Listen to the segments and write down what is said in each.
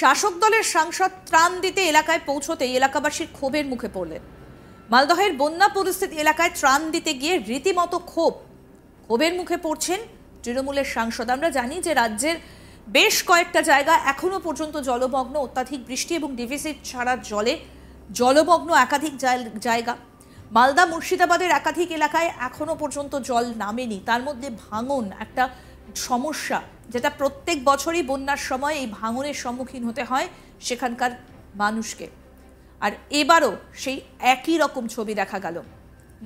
শাসক দলের সাংসদ ত্রাণ দিতে এলাকায় পৌঁছতে এলাকাবাসীর ক্ষোভের মুখে পড়লেন মালদহের বন্যা পরিস্থিতি এলাকায় ত্রাণ দিতে গিয়ে রীতিমতো ক্ষোভ ক্ষোভের মুখে পড়ছেন তৃণমূলের সাংসদ আমরা জানি যে রাজ্যের বেশ কয়েকটা জায়গা এখনও পর্যন্ত জলমগ্ন অত্যাধিক বৃষ্টি এবং ডিভিসিট ছাড়া জলে জলমগ্ন একাধিক জায়গা মালদা মুর্শিদাবাদের একাধিক এলাকায় এখনও পর্যন্ত জল নামেনি তার মধ্যে ভাঙন একটা সমস্যা যেটা প্রত্যেক বছরই বন্যার সময় এই ভাঙনের সম্মুখীন হতে হয় সেখানকার মানুষকে আর এবারও সেই একই রকম ছবি দেখা গেল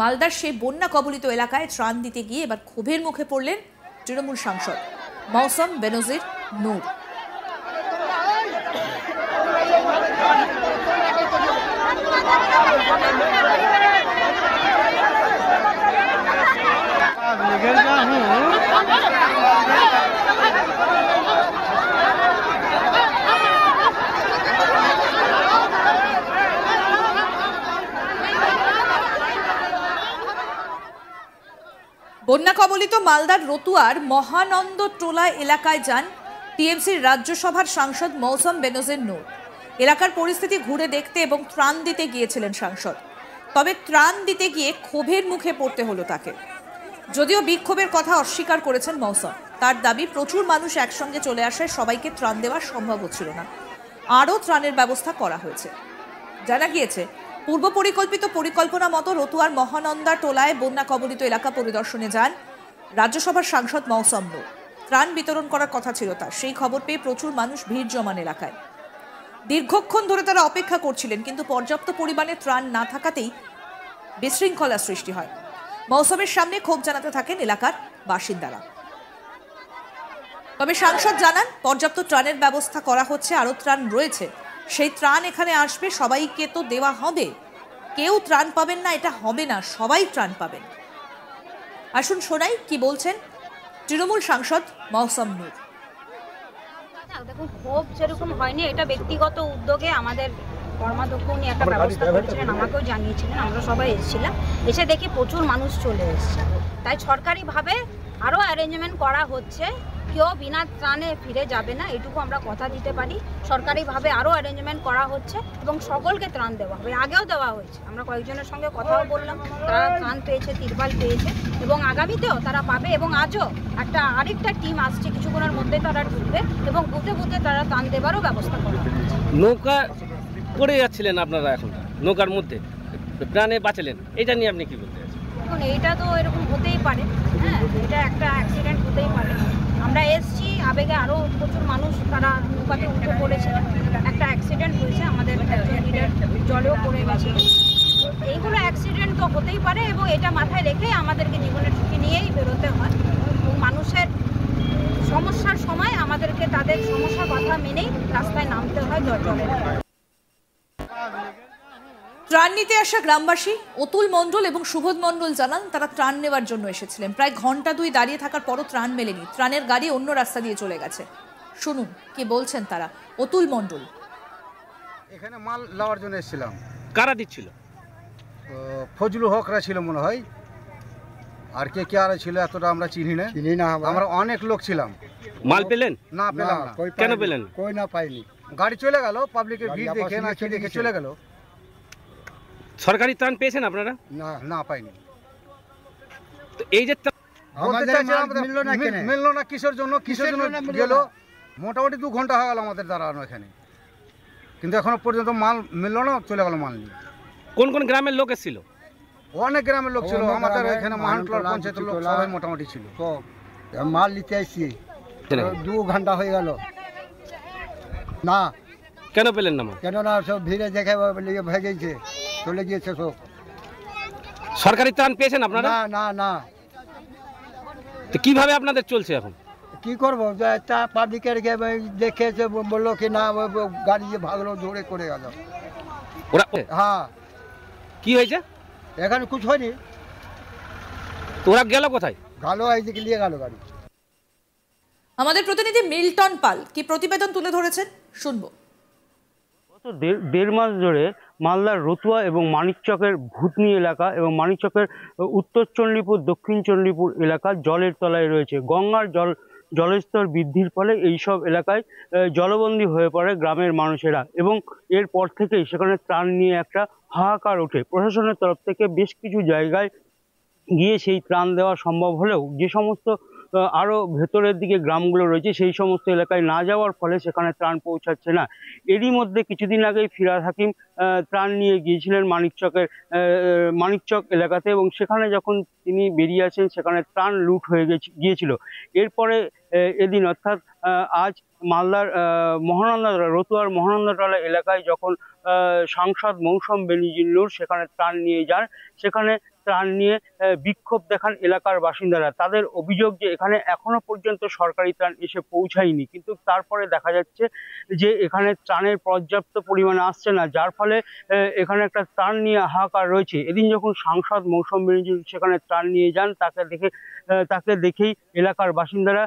মালদার সেই বন্যা কবলিত এলাকায় ত্রাণ দিতে গিয়ে এবার ক্ষোভের মুখে পড়লেন তৃণমূল সাংসদ মৌসম বেনজির নূর কর্মস্থলিত মালদার রতুয়ার মহানন্দ টোলা এলাকায় যান টিএমসির রাজ্যসভার সাংসদ মৌসম বেনোজের নূর এলাকার পরিস্থিতি ঘুরে দেখতে এবং ত্রাণ দিতে গিয়েছিলেন সাংসদ তবে ত্রাণ দিতে গিয়ে ক্ষোভের মুখে পড়তে হলো তাকে যদিও বিক্ষোভের কথা অস্বীকার করেছেন মৌসম তার দাবি প্রচুর মানুষ একসঙ্গে চলে আসায় সবাইকে ত্রাণ দেওয়া সম্ভব হচ্ছিল না আরও ত্রাণের ব্যবস্থা করা হয়েছে জানা গিয়েছে পূর্ব পরিকল্পিত পরিকল্পনা মতো রতুয়ার মহানন্দা টোলায় বন্যা কবলিত এলাকা পরিদর্শনে যান রাজ্যসভার সাংসদ মৌসম ত্রাণ বিতরণ করার কথা ছিল তার সেই খবর পেয়ে প্রচুর মানুষ ভিড় জমান এলাকায় দীর্ঘক্ষণ ধরে তারা অপেক্ষা করছিলেন কিন্তু পর্যাপ্ত পরিমাণে ত্রাণ না থাকাতেই বিশৃঙ্খলা সৃষ্টি হয় মৌসমের সামনে ক্ষোভ জানাতে থাকেন এলাকার বাসিন্দারা তবে সাংসদ জানান পর্যাপ্ত ত্রাণের ব্যবস্থা করা হচ্ছে আরও ত্রাণ রয়েছে সেই ত্রাণ এখানে আসবে সবাইকে তো দেওয়া হবে কেউ ত্রাণ পাবেন না এটা হবে না সবাই ত্রাণ পাবেন আসুন শোনাই কি বলছেন তৃণমূল সাংসদ মৌসম নূর দেখুন ক্ষোভ যেরকম হয়নি এটা ব্যক্তিগত উদ্যোগে আমাদের কর্মাধ্যক্ষ উনি একটা ব্যবস্থা করেছিলেন আমাকেও জানিয়েছিলেন আমরা সবাই এসেছিলাম এসে দেখি প্রচুর মানুষ চলে এসছে তাই সরকারিভাবে আরও অ্যারেঞ্জমেন্ট করা হচ্ছে কেউ বিনা ত্রাণে ফিরে যাবে না এটুকু আমরা কথা দিতে পারি সরকারিভাবে আরও অ্যারেঞ্জমেন্ট করা হচ্ছে এবং সকলকে ত্রাণ দেওয়া হবে আগেও দেওয়া হয়েছে আমরা কয়েকজনের সঙ্গে কথাও বললাম তারা ত্রাণ পেয়েছে তিরপাল পেয়েছে এবং আগামীতেও তারা পাবে এবং আজও একটা আরেকটা টিম আসছে কিছুক্ষণের মধ্যে তারা ঢুকবে এবং বুথে বুথে তারা ত্রাণ দেবারও ব্যবস্থা করা নৌকা পড়ে যাচ্ছিলেন আপনারা এখন নৌকার মধ্যে প্রাণে বাঁচালেন এটা নিয়ে আপনি কি বলতে চাইছেন এইটা তো এরকম হতেই পারে হ্যাঁ এটা একটা অ্যাক্সিডেন্ট হতেই পারে আমরা এসছি আবেগে আরও প্রচুর মানুষ তারা নৌকাতে উঠে পড়েছে একটা অ্যাক্সিডেন্ট হয়েছে আমাদের জলেও পড়ে গেছে এইগুলো অ্যাক্সিডেন্ট তো হতেই পারে এবং এটা মাথায় রেখে আমাদেরকে জীবনের ঝুঁকি নিয়েই বেরোতে হয় মানুষের সমস্যার সময় আমাদেরকে তাদের সমস্যার কথা মেনেই রাস্তায় নামতে হয় জলের ত্রাণ নিতে আসা গ্রামবাসী অতুল মণ্ডল এবং সুবোধ মণ্ডল জানান তারা ত্রাণ নেওয়ার জন্য এসেছিলেন প্রায় ঘন্টা দুই দাঁড়িয়ে থাকার পরও ত্রাণ মেলেনি ত্রাণের গাড়ি অন্য রাস্তা দিয়ে চলে গেছে শুনুন কি বলছেন তারা অতুল মণ্ডল এখানে মাল লওয়ার জন্য এসেছিলাম কারা দিচ্ছিল ফজলু হকরা ছিল মনে হয় আর কে কে আর ছিল এতটা আমরা চিনি না চিনি না আমরা অনেক লোক ছিলাম মাল পেলেন না পেলাম কেন পেলেন কই না পাইনি গাড়ি চলে গেল পাবলিকের ভিড় দেখে না দেখে চলে গেল সরকারি ত্রাণ পেয়েছেন আপনারা না পাইনি এই যে মিললো না কিসের জন্য কিসের জন্য গেল মোটামুটি দু ঘন্টা হয়ে গেল আমাদের দাঁড়ানো এখানে কিন্তু এখনো পর্যন্ত মাল মিললো না চলে গেল মাল নিয়ে কোন কোন গ্রামের লোক এসেছিল অনেক গ্রামের লোক ছিল আমাদের এখানে মাহানটলার পঞ্চায়েতের লোক সবাই মোটামুটি ছিল মাল নিতে আসছি দু ঘন্টা হয়ে গেল না কেন পেলেন না কেন না সব ভিড়ে দেখে ভেজেছে চলে গিয়েছে সব সরকারি ত্রাণ পেয়েছেন আপনারা না না না তো কিভাবে আপনাদের চলছে এখন কি করবো তা পাবলিকের দেখেছে বললো কি না গাড়ি যে ভাগলো ধরে করে গেল ওরা হ্যাঁ কি হয়েছে এখানে কিছু হয়নি তোরা গেল কোথায় গেল এইদিকে নিয়ে গেল গাড়ি আমাদের প্রতিনিধি মিল্টন পাল কি প্রতিবেদন তুলে ধরেছেন শুনবো দেড় মাস ধরে মালদার রতুয়া এবং মানিকচকের ভূতনি এলাকা এবং মানিকচকের উত্তর চণ্ডীপুর দক্ষিণ চণ্ডীপুর এলাকা জলের তলায় রয়েছে গঙ্গার জল জলস্তর বৃদ্ধির ফলে এইসব এলাকায় জলবন্দী হয়ে পড়ে গ্রামের মানুষেরা এবং এরপর থেকেই সেখানে ত্রাণ নিয়ে একটা হাহাকার ওঠে প্রশাসনের তরফ থেকে বেশ কিছু জায়গায় গিয়ে সেই ত্রাণ দেওয়া সম্ভব হলেও যে সমস্ত আরও ভেতরের দিকে গ্রামগুলো রয়েছে সেই সমস্ত এলাকায় না যাওয়ার ফলে সেখানে ত্রাণ পৌঁছাচ্ছে না এরই মধ্যে কিছুদিন আগেই ফিরাজ হাকিম ত্রাণ নিয়ে গিয়েছিলেন মানিকচকের মানিকচক এলাকাতে এবং সেখানে যখন তিনি বেরিয়ে আসেন সেখানে ত্রাণ লুট হয়ে গেছে গিয়েছিল এরপরে এদিন অর্থাৎ আজ মালদার মহানন্দাতলা রতুয়ার মহানন্দাতলা এলাকায় যখন সাংসদ মৌসম বেনিজিল্লুর সেখানে ত্রাণ নিয়ে যান সেখানে ত্রাণ নিয়ে বিক্ষোভ দেখান এলাকার বাসিন্দারা তাদের অভিযোগ যে এখানে এখনো পর্যন্ত সরকারি ত্রাণ এসে পৌঁছায়নি কিন্তু তারপরে দেখা যাচ্ছে যে এখানে ত্রাণের পর্যাপ্ত পরিমাণে আসছে না যার ফলে এখানে একটা ত্রাণ নিয়ে হাহাকার রয়েছে এদিন যখন সাংসদ মৌসুম বেনিজুল সেখানে ত্রাণ নিয়ে যান তাকে দেখে তাকে দেখেই এলাকার বাসিন্দারা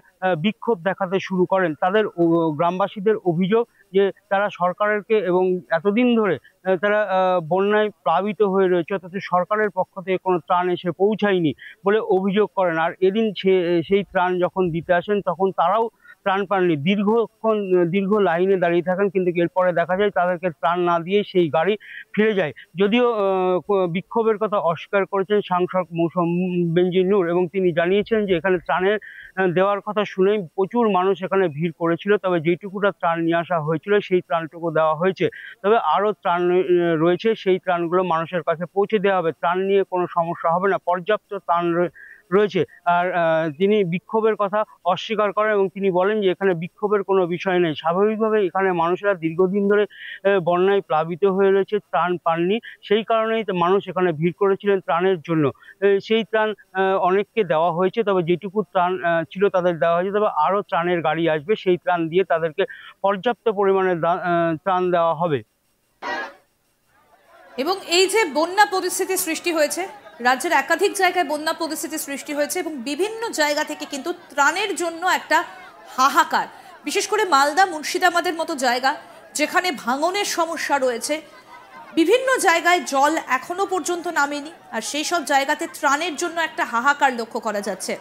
বিক্ষোভ দেখাতে শুরু করেন তাদের গ্রামবাসীদের অভিযোগ যে তারা সরকারেরকে এবং এতদিন ধরে তারা বন্যায় প্লাবিত হয়ে রয়েছে অথচ সরকারের পক্ষ থেকে কোনো ত্রাণ এসে পৌঁছায়নি বলে অভিযোগ করেন আর এদিন সে সেই ত্রাণ যখন দিতে আসেন তখন তারাও প্রাণ পাননি দীর্ঘক্ষণ দীর্ঘ লাইনে দাঁড়িয়ে থাকেন কিন্তু এরপরে দেখা যায় তাদেরকে প্রাণ না দিয়ে সেই গাড়ি ফিরে যায় যদিও বিক্ষোভের কথা অস্বীকার করেছেন সাংসদ মৌসম বেঞ্জিনুর এবং তিনি জানিয়েছেন যে এখানে ত্রাণের দেওয়ার কথা শুনেই প্রচুর মানুষ এখানে ভিড় করেছিল তবে যেটুকুটা ত্রাণ নিয়ে আসা হয়েছিল সেই ত্রাণটুকু দেওয়া হয়েছে তবে আরও ত্রাণ রয়েছে সেই ত্রাণগুলো মানুষের কাছে পৌঁছে দেওয়া হবে ত্রাণ নিয়ে কোনো সমস্যা হবে না পর্যাপ্ত ত্রাণ রয়েছে আর তিনি বিক্ষোভের কথা অস্বীকার করেন এবং তিনি বলেন যে এখানে বিক্ষোভের কোনো বিষয় নেই স্বাভাবিকভাবে এখানে মানুষেরা দীর্ঘদিন ধরে বন্যায় প্লাবিত হয়ে রয়েছে ত্রাণ পাননি সেই কারণেই মানুষ এখানে ভিড় করেছিলেন ত্রাণের জন্য সেই ত্রাণ অনেককে দেওয়া হয়েছে তবে যেটুকু ত্রাণ ছিল তাদের দেওয়া হয়েছে তবে আরও ত্রাণের গাড়ি আসবে সেই ত্রাণ দিয়ে তাদেরকে পর্যাপ্ত পরিমাণে ত্রাণ দেওয়া হবে এবং এই যে বন্যা পরিস্থিতি সৃষ্টি হয়েছে রাজ্যের একাধিক জায়গায় বন্যা পরিস্থিতি সৃষ্টি হয়েছে এবং বিভিন্ন জায়গা থেকে কিন্তু ত্রাণের জন্য একটা হাহাকার বিশেষ করে মালদা মুর্শিদাবাদের মতো জায়গা যেখানে ভাঙনের সমস্যা রয়েছে বিভিন্ন জায়গায় জল এখনও পর্যন্ত নামেনি আর সেই সব জায়গাতে ত্রাণের জন্য একটা হাহাকার লক্ষ্য করা যাচ্ছে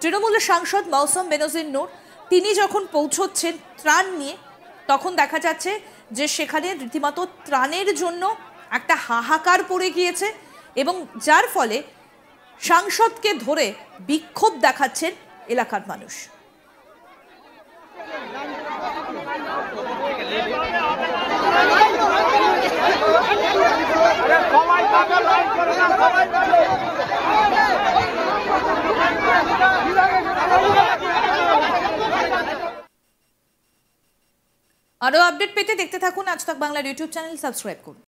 তৃণমূলের সাংসদ মৌসম বেনজির নূর তিনি যখন পৌঁছচ্ছেন ত্রাণ নিয়ে তখন দেখা যাচ্ছে যে সেখানে রীতিমতো ত্রাণের জন্য একটা হাহাকার পড়ে গিয়েছে এবং যার ফলে সাংসদকে ধরে বিক্ষোভ দেখাচ্ছেন এলাকার মানুষ আরও আপডেট পেতে দেখতে থাকুন আজ তক বাংলার ইউটিউব চ্যানেল সাবস্ক্রাইব করুন